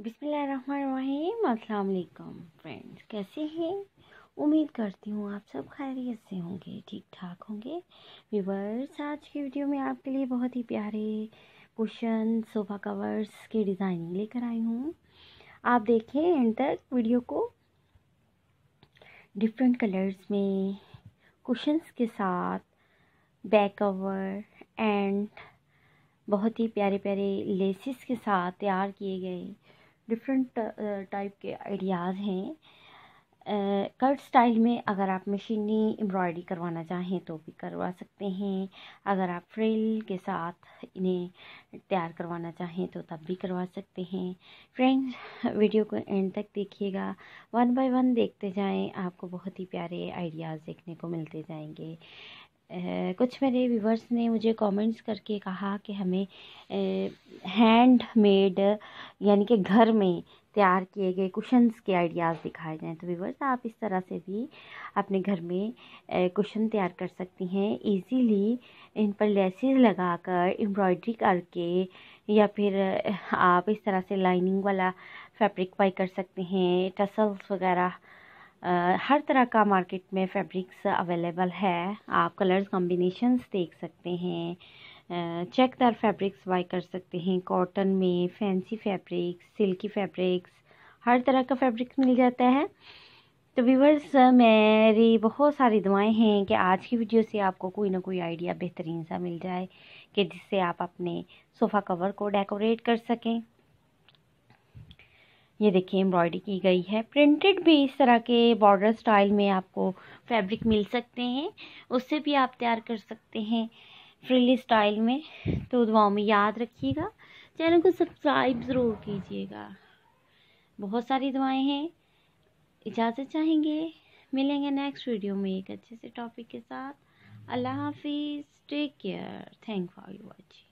बिसमीम अल्लाम फ्रेंड्स कैसे हैं उम्मीद करती हूँ आप सब खैरियत से होंगे ठीक ठाक होंगे व्यूवर्स आज की वीडियो में आपके लिए बहुत ही प्यारे कुशन सोफ़ा कवर्स के डिज़ाइनिंग लेकर आई हूँ आप देखें एंड तक वीडियो को डिफरेंट कलर्स में कुशंस के साथ बैक कवर एंड बहुत ही प्यारे प्यारे लेसिस के साथ तैयार किए गए डिफरेंट टाइप uh, के आइडियाज़ हैं कट uh, स्टाइल में अगर आप मशीनी एम्ब्रॉयडरी करवाना चाहें तो भी करवा सकते हैं अगर आप फ्रेल के साथ इन्हें तैयार करवाना चाहें तो तब भी करवा सकते हैं फ्रेंड्स वीडियो को एंड तक देखिएगा वन बाय वन देखते जाएं आपको बहुत ही प्यारे आइडियाज़ देखने को मिलते जाएंगे कुछ मेरे व्यूवर्स ने मुझे कमेंट्स करके कहा कि हमें हैंड मेड यानी कि घर में तैयार किए गए कुशन्स के आइडियाज़ दिखाए जाएँ तो व्यूवर्स आप इस तरह से भी अपने घर में कुशन तैयार कर सकती हैं इजीली इन पर लेसेस लगाकर एम्ब्रॉयडरी करके या फिर आप इस तरह से लाइनिंग वाला फैब्रिक पाई कर सकते हैं टसल्स वगैरह हर तरह का मार्केट में फैब्रिक्स अवेलेबल है आप कलर्स कॉम्बिनेशंस देख सकते हैं चेकदार फैब्रिक्स बाई कर सकते हैं कॉटन में फैंसी फैब्रिक्स सिल्की फैब्रिक्स हर तरह का फैब्रिक्स मिल जाता है तो व्यूवर्स मेरी बहुत सारी दुआएं हैं कि आज की वीडियो से आपको कोई ना कोई आइडिया बेहतरीन सा मिल जाए कि जिससे आप अपने सोफ़ा कवर को डेकोरेट कर सकें ये देखिए एम्ब्रॉयडरी की गई है प्रिंटेड भी इस तरह के बॉर्डर स्टाइल में आपको फैब्रिक मिल सकते हैं उससे भी आप तैयार कर सकते हैं फ्रीली स्टाइल में तो दुआओं में याद रखिएगा चैनल को सब्सक्राइब ज़रूर कीजिएगा बहुत सारी दुआएं हैं इजाज़त चाहेंगे मिलेंगे नेक्स्ट वीडियो में एक अच्छे से टॉपिक के साथ अल्लाह हाफिज़ take care thank for you watching